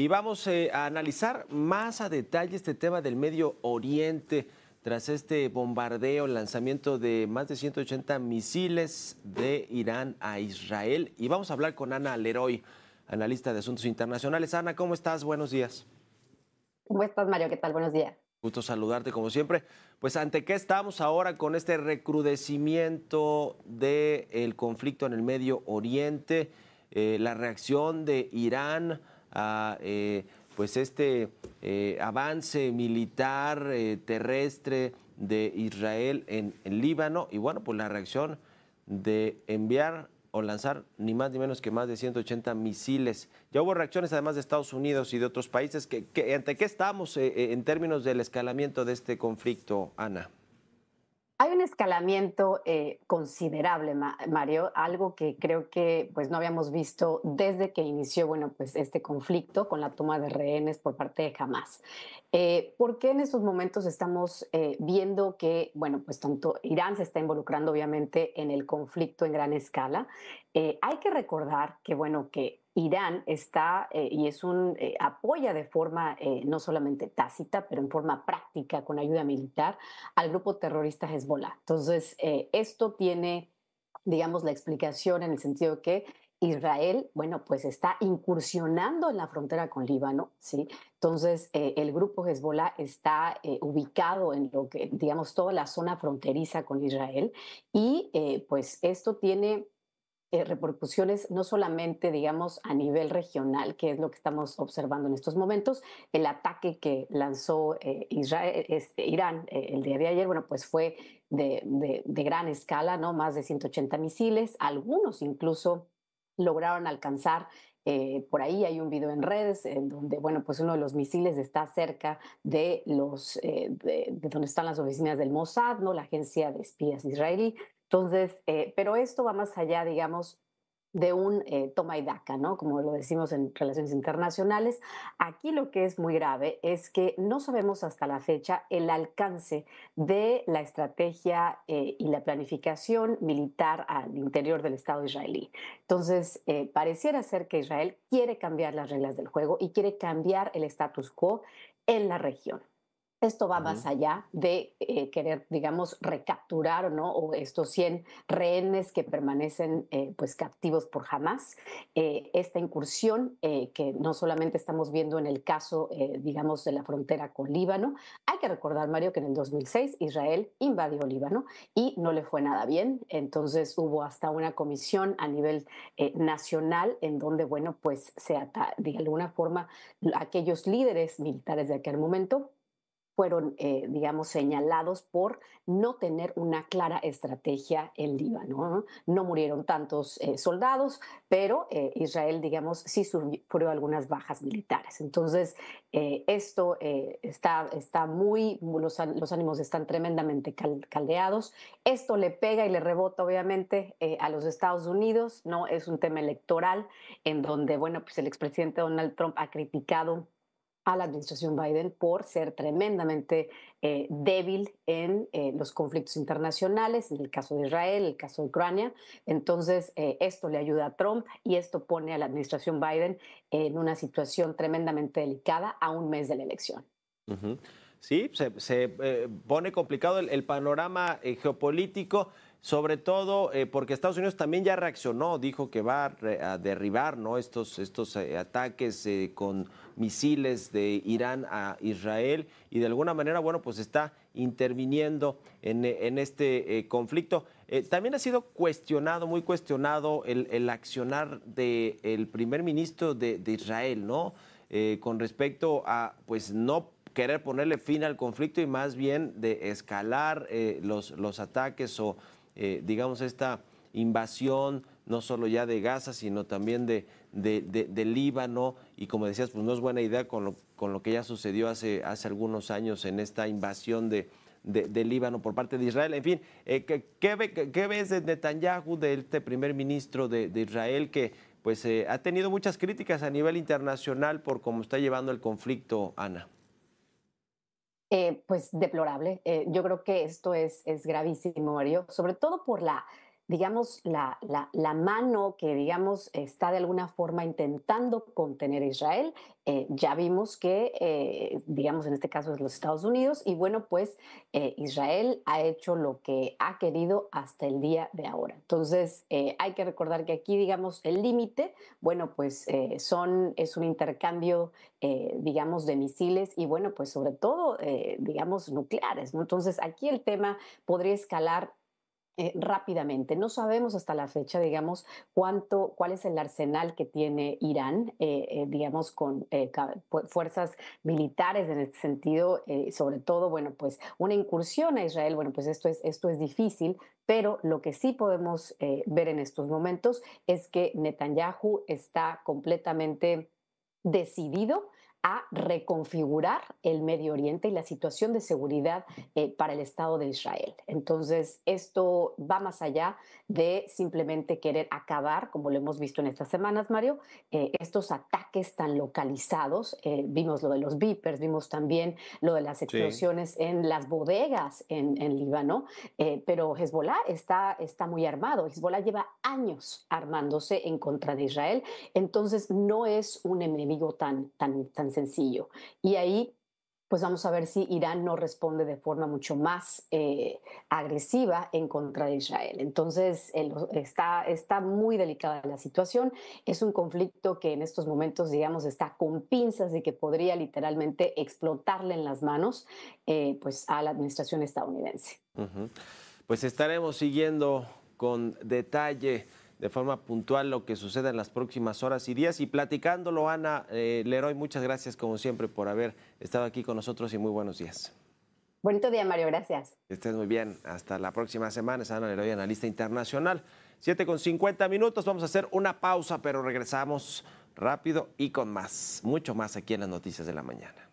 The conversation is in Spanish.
Y vamos eh, a analizar más a detalle este tema del Medio Oriente tras este bombardeo, el lanzamiento de más de 180 misiles de Irán a Israel. Y vamos a hablar con Ana Leroy, analista de asuntos internacionales. Ana, ¿cómo estás? Buenos días. ¿Cómo estás, Mario? ¿Qué tal? Buenos días. Gusto saludarte como siempre. Pues ante qué estamos ahora con este recrudecimiento del conflicto en el Medio Oriente, eh, la reacción de Irán a eh, pues este eh, avance militar eh, terrestre de Israel en, Líbano y bueno, pues la reacción de enviar o lanzar ni más ni menos que más de 180 misiles. Ya hubo reacciones además de Estados Unidos y de otros países. ¿Ante qué estamos en términos del escalamiento de este conflicto, Ana? Hay un escalamiento eh, considerable, Mario, algo que creo que pues, no habíamos visto desde que inició bueno, pues, este conflicto con la toma de rehenes por parte de Hamas. Eh, ¿Por qué en estos momentos estamos eh, viendo que bueno, pues, tanto Irán se está involucrando obviamente en el conflicto en gran escala? Eh, hay que recordar que, bueno, que Irán está eh, y es un eh, apoya de forma eh, no solamente tácita, pero en forma práctica con ayuda militar al grupo terrorista Hezbollah. Entonces, esto tiene, digamos, la explicación en el sentido de que Israel, bueno, pues está incursionando en la frontera con Líbano, ¿sí? Entonces, el grupo Hezbollah está ubicado en lo que, digamos, toda la zona fronteriza con Israel y pues esto tiene eh, repercusiones no solamente, digamos, a nivel regional, que es lo que estamos observando en estos momentos. El ataque que lanzó eh, este, Irán eh, el día de ayer, bueno, pues fue de, gran escala, ¿no? Más de 180 misiles, algunos incluso lograron alcanzar por ahí hay un video en redes en donde, bueno, pues uno de los misiles está cerca de los, de, donde están las oficinas del Mossad, ¿no? La agencia de espías israelí. Entonces, eh, pero esto va más allá, digamos, de un eh, toma y daca, ¿no? Como lo decimos en relaciones internacionales. Aquí lo que es muy grave es que no sabemos hasta la fecha el alcance de la estrategia eh, y la planificación militar al interior del Estado israelí. Entonces, pareciera ser que Israel quiere cambiar las reglas del juego y quiere cambiar el status quo en la región. Esto va más allá de eh, querer, digamos, recapturar ¿no? o estos 100 rehenes que permanecen eh, pues captivos por jamás. Eh, esta incursión que no solamente estamos viendo en el caso, digamos, de la frontera con Líbano, hay que recordar, Mario, que en el 2006 Israel invadió Líbano y no le fue nada bien. Entonces hubo hasta una comisión a nivel nacional en donde, bueno, pues se, de alguna forma, aquellos líderes militares de aquel momento fueron, eh, digamos, señalados por no tener una clara estrategia en Líbano. No murieron tantos eh, soldados, pero eh, Israel, digamos, sí sufrió algunas bajas militares. Entonces, esto está, está muy, los, ánimos están tremendamente caldeados. Esto le pega y le rebota, obviamente, a los Estados Unidos, ¿no? Es un tema electoral en donde, bueno, pues el expresidente Donald Trump ha criticado a la administración Biden por ser tremendamente eh, débil en eh, los conflictos internacionales, en el caso de Israel, en el caso de Ucrania. Entonces, eh, esto le ayuda a Trump y esto pone a la administración Biden en una situación tremendamente delicada a un mes de la elección. Sí, se, pone complicado el panorama geopolítico sobre todo eh, porque Estados Unidos también ya reaccionó, dijo que va a, derribar ¿no? estos, estos eh, ataques eh, con misiles de Irán a Israel y de alguna manera, bueno, pues está interviniendo en, este conflicto. también ha sido cuestionado, muy cuestionado, el, accionar del el primer ministro de, de Israel, ¿no? con respecto a, pues, no querer ponerle fin al conflicto y más bien de escalar los, los ataques o eh, digamos, esta invasión no solo ya de Gaza, sino también de, Líbano. Y como decías, pues no es buena idea con lo, que ya sucedió hace, hace algunos años en esta invasión de, Líbano por parte de Israel. En fin, eh, ¿qué, ves de Netanyahu, de este primer ministro de, Israel, que pues eh, ha tenido muchas críticas a nivel internacional por cómo está llevando el conflicto, Ana? Eh, pues deplorable. Eh, yo creo que esto es, es gravísimo, Mario, sobre todo por la digamos, la, mano que, digamos, está de alguna forma intentando contener a Israel. Eh, ya vimos que, eh, digamos, en este caso es los Estados Unidos, y bueno, pues eh, Israel ha hecho lo que ha querido hasta el día de ahora. Entonces, hay que recordar que aquí, digamos, el límite, bueno, pues son, es un intercambio, digamos, de misiles y bueno, pues sobre todo, digamos, nucleares. ¿no? Entonces, aquí el tema podría escalar eh, rápidamente. No sabemos hasta la fecha, digamos, cuánto, cuál es el arsenal que tiene Irán, eh, eh, digamos, con fuerzas militares en este sentido, sobre todo, bueno, pues una incursión a Israel, bueno, pues esto es, esto es difícil, pero lo que sí podemos ver en estos momentos es que Netanyahu está completamente decidido a reconfigurar el Medio Oriente y la situación de seguridad eh, para el Estado de Israel. Entonces, esto va más allá de simplemente querer acabar, como lo hemos visto en estas semanas, Mario, eh, estos ataques tan localizados. Eh, vimos lo de los vipers, vimos también lo de las explosiones en las bodegas en, Líbano, pero Hezbollah está, está muy armado. Hezbollah lleva años armándose en contra de Israel, entonces no es un enemigo tan, tan, tan sencillo. Y ahí, pues vamos a ver si Irán no responde de forma mucho más eh, agresiva en contra de Israel. Entonces, está, está muy delicada la situación. Es un conflicto que en estos momentos, digamos, está con pinzas y que podría literalmente explotarle en las manos eh, pues, a la administración estadounidense. Pues estaremos siguiendo con detalle de forma puntual lo que suceda en las próximas horas y días. Y platicándolo, Ana eh, Leroy, muchas gracias como siempre por haber estado aquí con nosotros y muy buenos días. Bonito día, Mario, gracias. Que estés muy bien. Hasta la próxima semana. Es Ana Leroy, analista internacional. 7 con 50 minutos. Vamos a hacer una pausa, pero regresamos rápido y con más, mucho más aquí en las noticias de la mañana.